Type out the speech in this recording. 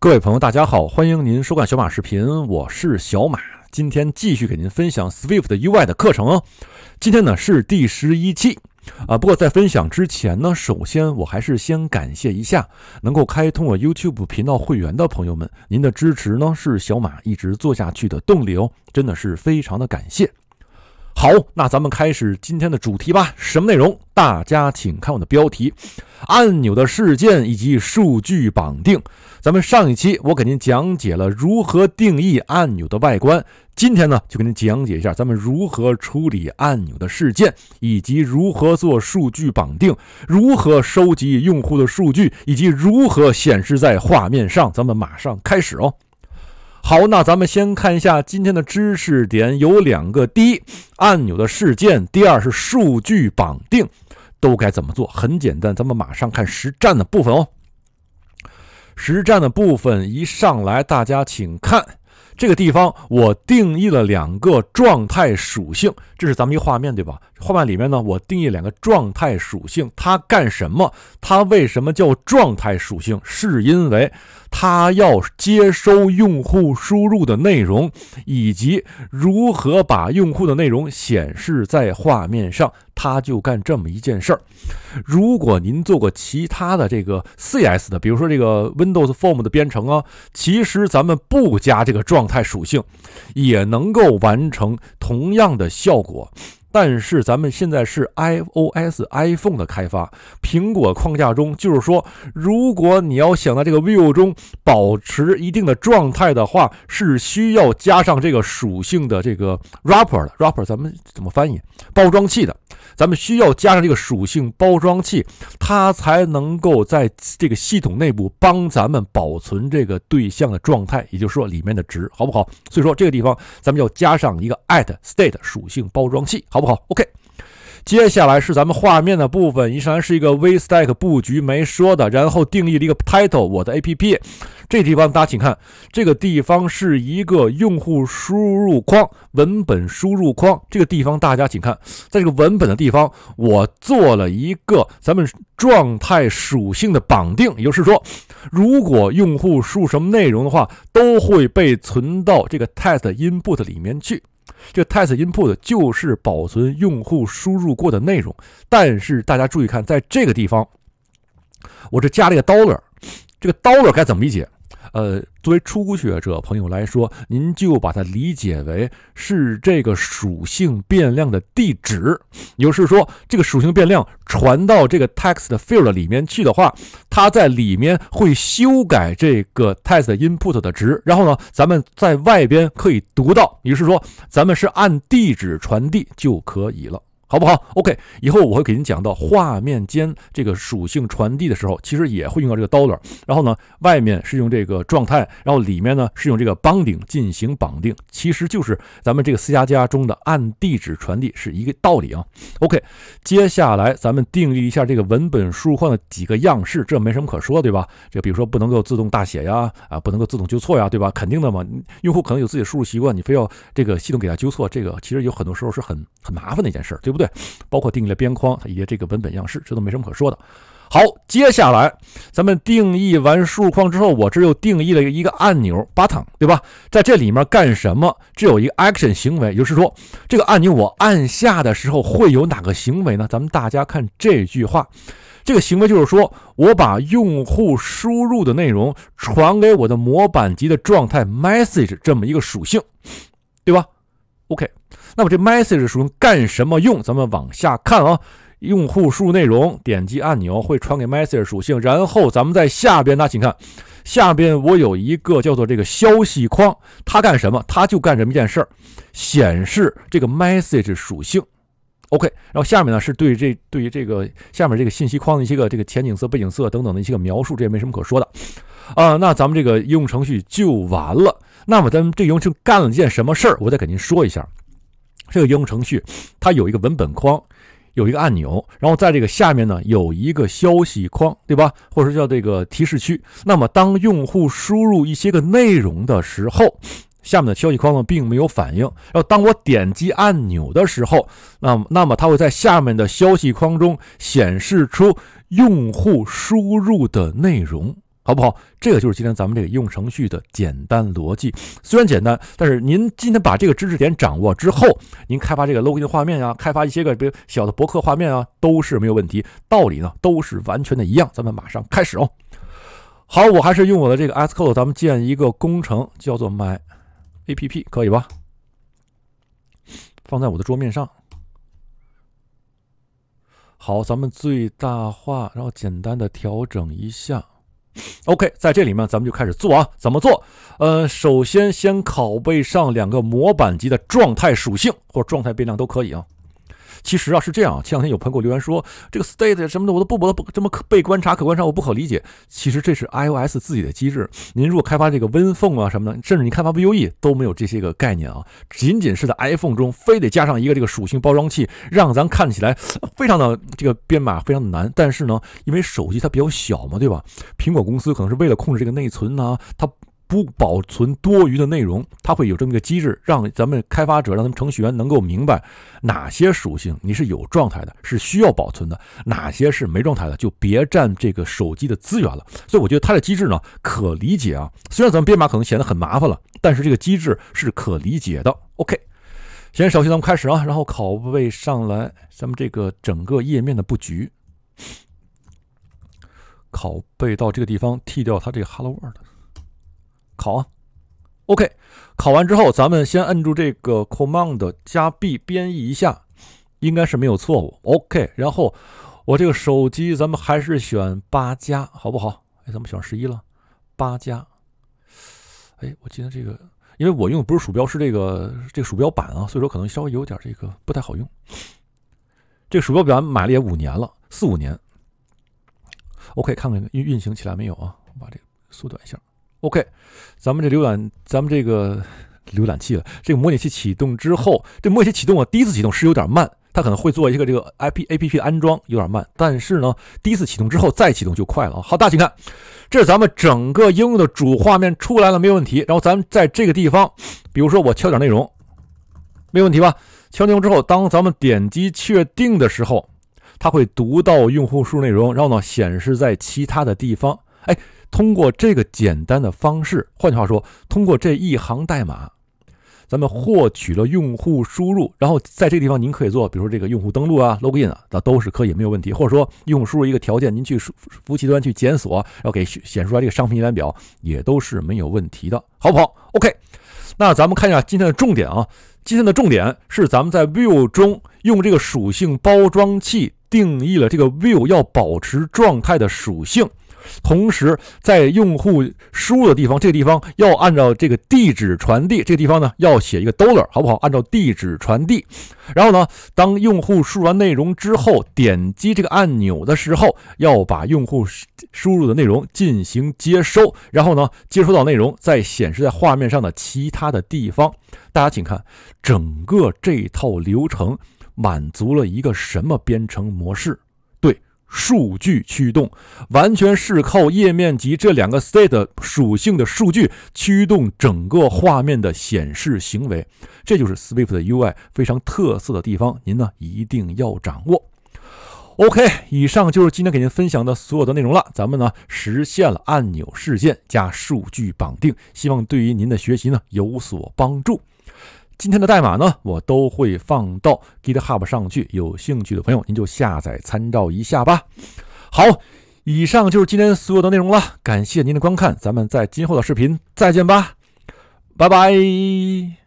各位朋友，大家好，欢迎您收看小马视频，我是小马，今天继续给您分享 Swift UI 的课程哦。今天呢是第十一期啊，不过在分享之前呢，首先我还是先感谢一下能够开通我 YouTube 频道会员的朋友们，您的支持呢是小马一直做下去的动力哦，真的是非常的感谢。好，那咱们开始今天的主题吧。什么内容？大家请看我的标题：按钮的事件以及数据绑定。咱们上一期我给您讲解了如何定义按钮的外观，今天呢就给您讲解一下咱们如何处理按钮的事件，以及如何做数据绑定，如何收集用户的数据，以及如何显示在画面上。咱们马上开始哦。好，那咱们先看一下今天的知识点有两个：第一，按钮的事件；第二是数据绑定，都该怎么做？很简单，咱们马上看实战的部分哦。实战的部分一上来，大家请看这个地方，我定义了两个状态属性。这是咱们一画面，对吧？画面里面呢，我定义两个状态属性，它干什么？它为什么叫状态属性？是因为。它要接收用户输入的内容，以及如何把用户的内容显示在画面上，它就干这么一件事儿。如果您做过其他的这个 C S 的，比如说这个 Windows Form 的编程啊，其实咱们不加这个状态属性，也能够完成同样的效果。但是咱们现在是 iOS iPhone 的开发，苹果框架中，就是说，如果你要想在这个 view 中保持一定的状态的话，是需要加上这个属性的这个 wrapper。wrapper 咱们怎么翻译？包装器的，咱们需要加上这个属性包装器，它才能够在这个系统内部帮咱们保存这个对象的状态，也就是说里面的值，好不好？所以说这个地方，咱们要加上一个 at state 属性包装器，好。好不好？OK，接下来是咱们画面的部分。依然是一个 VStack 布局，没说的。然后定义了一个 Title，我的 APP。这地方大家请看，这个地方是一个用户输入框，文本输入框。这个地方大家请看，在这个文本的地方，我做了一个咱们状态属性的绑定，也就是说，如果用户输什么内容的话，都会被存到这个 t e s t Input 里面去。这个 t e s t input 就是保存用户输入过的内容，但是大家注意看，在这个地方，我这加了一个 dollar，这个 dollar 该怎么理解？呃，作为初学者朋友来说，您就把它理解为是这个属性变量的地址，也就是说这个属性变量传到这个 text field 里面去的话，它在里面会修改这个 text input 的值，然后呢，咱们在外边可以读到，也就是说，咱们是按地址传递就可以了。好不好？OK，以后我会给您讲到画面间这个属性传递的时候，其实也会用到这个 dollar。然后呢，外面是用这个状态，然后里面呢是用这个邦顶进行绑定，其实就是咱们这个 C 加加中的按地址传递是一个道理啊。OK，接下来咱们定义一下这个文本输入框的几个样式，这没什么可说，对吧？这比如说不能够自动大写呀，啊，不能够自动纠错呀，对吧？肯定的嘛，用户可能有自己的输入习惯，你非要这个系统给他纠错，这个其实有很多时候是很很麻烦的一件事，对不？对，包括定义了边框，以及这个文本样式，这都没什么可说的。好，接下来咱们定义完竖框之后，我这又定义了一个按钮 button，对吧？在这里面干什么？这有一个 action 行为，也就是说，这个按钮我按下的时候会有哪个行为呢？咱们大家看这句话，这个行为就是说我把用户输入的内容传给我的模板级的状态 message 这么一个属性，对吧？OK。那么这 message 属性干什么用？咱们往下看啊。用户输入内容，点击按钮会传给 message 属性，然后咱们在下边，那请看下边，我有一个叫做这个消息框，它干什么？它就干这么一件事儿，显示这个 message 属性。OK，然后下面呢是对这对于这个下面这个信息框的一些个这个前景色、背景色等等的一些个描述，这也没什么可说的啊。那咱们这个应用程序就完了。那么咱们这应用干了件什么事儿？我再给您说一下。这个应用程序，它有一个文本框，有一个按钮，然后在这个下面呢有一个消息框，对吧？或者说叫这个提示区。那么当用户输入一些个内容的时候，下面的消息框呢并没有反应。然后当我点击按钮的时候，那那么它会在下面的消息框中显示出用户输入的内容。好不好？这个就是今天咱们这个用程序的简单逻辑。虽然简单，但是您今天把这个知识点掌握之后，您开发这个 login 画面啊，开发一些个别小的博客画面啊，都是没有问题。道理呢，都是完全的一样。咱们马上开始哦。好，我还是用我的这个 s c o d e 咱们建一个工程，叫做 MyApp，可以吧？放在我的桌面上。好，咱们最大化，然后简单的调整一下。OK，在这里面咱们就开始做啊，怎么做？呃，首先先拷贝上两个模板级的状态属性或状态变量都可以啊。其实啊是这样，前两天有朋友给我留言说，这个 state 什么的我都不不不这么可被观察可观察，我不好理解。其实这是 iOS 自己的机制。您如果开发这个 Win Phone 啊什么的，甚至你开发 v U E 都没有这些个概念啊。仅仅是在 iPhone 中，非得加上一个这个属性包装器，让咱看起来非常的这个编码非常的难。但是呢，因为手机它比较小嘛，对吧？苹果公司可能是为了控制这个内存啊，它。不保存多余的内容，它会有这么一个机制，让咱们开发者、让咱们程序员能够明白哪些属性你是有状态的，是需要保存的；哪些是没状态的，就别占这个手机的资源了。所以我觉得它的机制呢可理解啊，虽然咱们编码可能显得很麻烦了，但是这个机制是可理解的。OK，先首先咱们开始啊，然后拷贝上来咱们这个整个页面的布局，拷贝到这个地方，剃掉它这个 Hello World。考啊，OK，考完之后咱们先按住这个 Command 加 B 编译一下，应该是没有错误。OK，然后我这个手机咱们还是选八加，好不好？哎，咱们选十一了，八加。哎，我记得这个，因为我用的不是鼠标，是这个这个鼠标板啊，所以说可能稍微有点这个不太好用。这个鼠标板买了也五年了，四五年。OK，看看运运行起来没有啊？我把这个缩短一下。OK，咱们这浏览，咱们这个浏览器了，这个模拟器启动之后，这模拟器启动啊，第一次启动是有点慢，它可能会做一个这个 IP APP 的安装，有点慢。但是呢，第一次启动之后再启动就快了啊。好，大家请看，这是咱们整个应用的主画面出来了，没有问题。然后咱们在这个地方，比如说我敲点内容，没有问题吧？敲内容之后，当咱们点击确定的时候，它会读到用户输入内容，然后呢显示在其他的地方。哎，通过这个简单的方式，换句话说，通过这一行代码，咱们获取了用户输入，然后在这个地方您可以做，比如说这个用户登录啊、login 啊，那都是可以没有问题，或者说用户输入一个条件，您去服务器端去检索，然后给显出来这个商品一览表，也都是没有问题的，好不好？OK，那咱们看一下今天的重点啊，今天的重点是咱们在 view 中用这个属性包装器定义了这个 view 要保持状态的属性。同时，在用户输入的地方，这个地方要按照这个地址传递。这地方呢，要写一个 dollar，好不好？按照地址传递。然后呢，当用户输入完内容之后，点击这个按钮的时候，要把用户输入的内容进行接收。然后呢，接收到内容再显示在画面上的其他的地方。大家请看，整个这套流程满足了一个什么编程模式？数据驱动完全是靠页面及这两个 state 属性的数据驱动整个画面的显示行为，这就是 Swift 的 UI 非常特色的地方。您呢一定要掌握。OK，以上就是今天给您分享的所有的内容了。咱们呢实现了按钮事件加数据绑定，希望对于您的学习呢有所帮助。今天的代码呢，我都会放到 GitHub 上去，有兴趣的朋友您就下载参照一下吧。好，以上就是今天所有的内容了，感谢您的观看，咱们在今后的视频再见吧，拜拜。